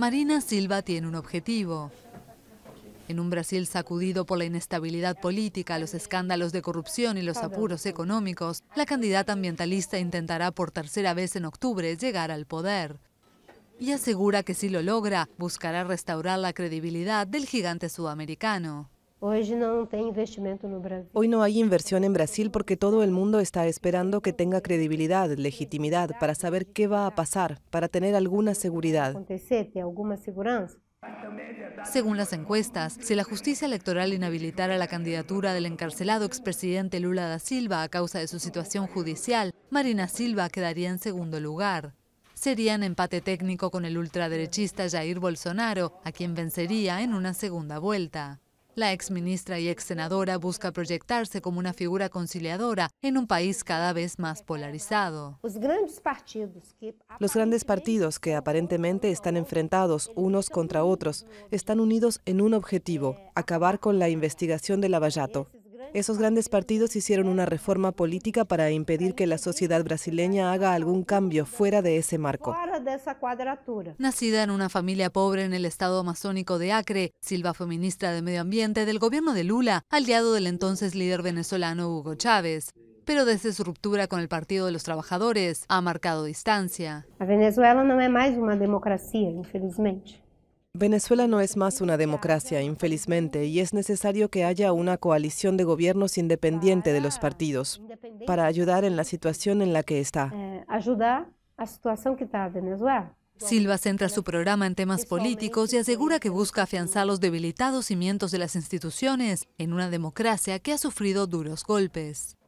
Marina Silva tiene un objetivo. En un Brasil sacudido por la inestabilidad política, los escándalos de corrupción y los apuros económicos, la candidata ambientalista intentará por tercera vez en octubre llegar al poder. Y asegura que si lo logra, buscará restaurar la credibilidad del gigante sudamericano. Hoy no hay inversión en Brasil porque todo el mundo está esperando que tenga credibilidad, legitimidad, para saber qué va a pasar, para tener alguna seguridad. Según las encuestas, si la justicia electoral inhabilitara la candidatura del encarcelado expresidente Lula da Silva a causa de su situación judicial, Marina Silva quedaría en segundo lugar sería en empate técnico con el ultraderechista Jair Bolsonaro, a quien vencería en una segunda vuelta. La exministra y exsenadora busca proyectarse como una figura conciliadora en un país cada vez más polarizado. Los grandes partidos que aparentemente están enfrentados unos contra otros están unidos en un objetivo, acabar con la investigación de Lavallato. Esos grandes partidos hicieron una reforma política para impedir que la sociedad brasileña haga algún cambio fuera de ese marco. Nacida en una familia pobre en el estado amazónico de Acre, Silva fue ministra de Medio Ambiente del gobierno de Lula, aliado del entonces líder venezolano Hugo Chávez pero desde su ruptura con el Partido de los Trabajadores ha marcado distancia. Venezuela no es más una democracia, infelizmente. Venezuela no es más una democracia, infelizmente, y es necesario que haya una coalición de gobiernos independiente de los partidos para ayudar en la situación en la que está. Eh, Silva centra su programa en temas políticos y asegura que busca afianzar los debilitados cimientos de las instituciones en una democracia que ha sufrido duros golpes.